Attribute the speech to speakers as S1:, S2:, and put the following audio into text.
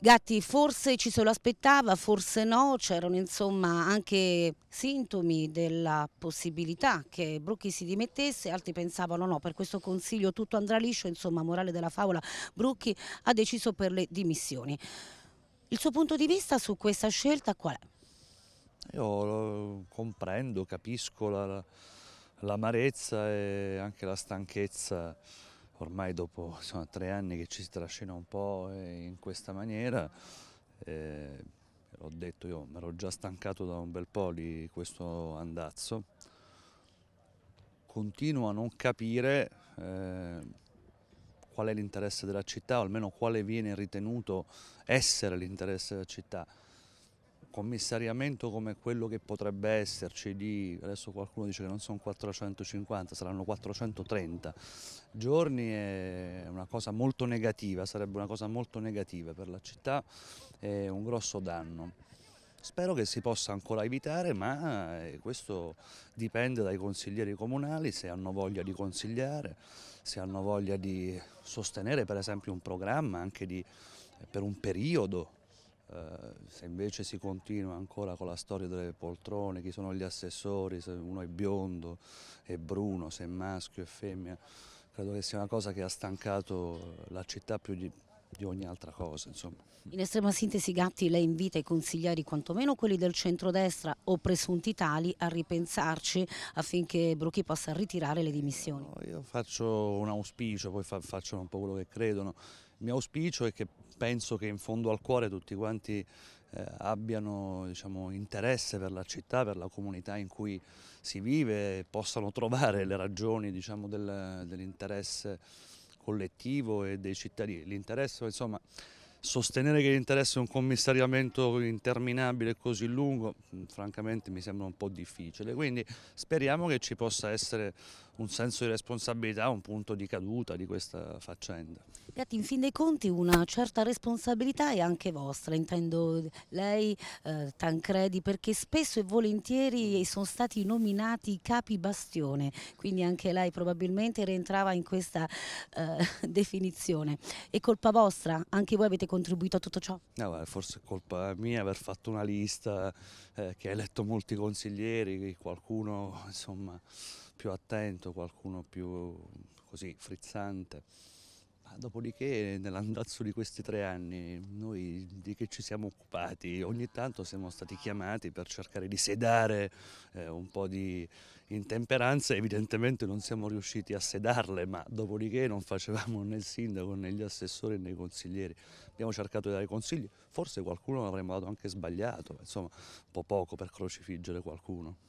S1: Gatti forse ci se lo aspettava, forse no, c'erano insomma anche sintomi della possibilità che Brucchi si dimettesse, altri pensavano no, per questo consiglio tutto andrà liscio, insomma morale della favola, Brucchi ha deciso per le dimissioni. Il suo punto di vista su questa scelta qual è?
S2: Io comprendo, capisco l'amarezza la, e anche la stanchezza ormai dopo insomma, tre anni che ci si trascina un po' in questa maniera, eh, l'ho detto io, mi ero già stancato da un bel po' di questo andazzo, continuo a non capire eh, qual è l'interesse della città, o almeno quale viene ritenuto essere l'interesse della città commissariamento come quello che potrebbe esserci di, adesso qualcuno dice che non sono 450, saranno 430 giorni è una cosa molto negativa, sarebbe una cosa molto negativa per la città, è un grosso danno. Spero che si possa ancora evitare, ma eh, questo dipende dai consiglieri comunali, se hanno voglia di consigliare, se hanno voglia di sostenere per esempio un programma anche di, eh, per un periodo eh, se invece si continua ancora con la storia delle poltrone, chi sono gli assessori, se uno è biondo, è bruno, se è maschio, è femmina, credo che sia una cosa che ha stancato la città più di, di ogni altra cosa. Insomma.
S1: In estrema sintesi Gatti lei invita i consiglieri, quantomeno quelli del centrodestra o presunti tali, a ripensarci affinché Brucchi possa ritirare le dimissioni. No,
S2: io faccio un auspicio, poi fa, faccio un po' quello che credono mio auspicio è che penso che in fondo al cuore tutti quanti eh, abbiano diciamo, interesse per la città, per la comunità in cui si vive, e possano trovare le ragioni diciamo, del, dell'interesse collettivo e dei cittadini. L'interesse, insomma, sostenere che l'interesse è un commissariamento interminabile così lungo, mm, francamente mi sembra un po' difficile, quindi speriamo che ci possa essere un senso di responsabilità, un punto di caduta di questa faccenda.
S1: Piatti, in fin dei conti una certa responsabilità è anche vostra, intendo lei, eh, Tancredi, perché spesso e volentieri sono stati nominati capi bastione, quindi anche lei probabilmente rientrava in questa eh, definizione. È colpa vostra? Anche voi avete contribuito a tutto ciò?
S2: No, forse è colpa mia aver fatto una lista eh, che ha eletto molti consiglieri, qualcuno insomma più attento, qualcuno più così frizzante. Ma dopodiché nell'andazzo di questi tre anni noi di che ci siamo occupati? Ogni tanto siamo stati chiamati per cercare di sedare eh, un po' di intemperanze, evidentemente non siamo riusciti a sedarle, ma dopodiché non facevamo né il sindaco né gli assessori né i consiglieri. Abbiamo cercato di dare consigli, forse qualcuno l'avremmo dato anche sbagliato, insomma un po' poco per crocifiggere qualcuno.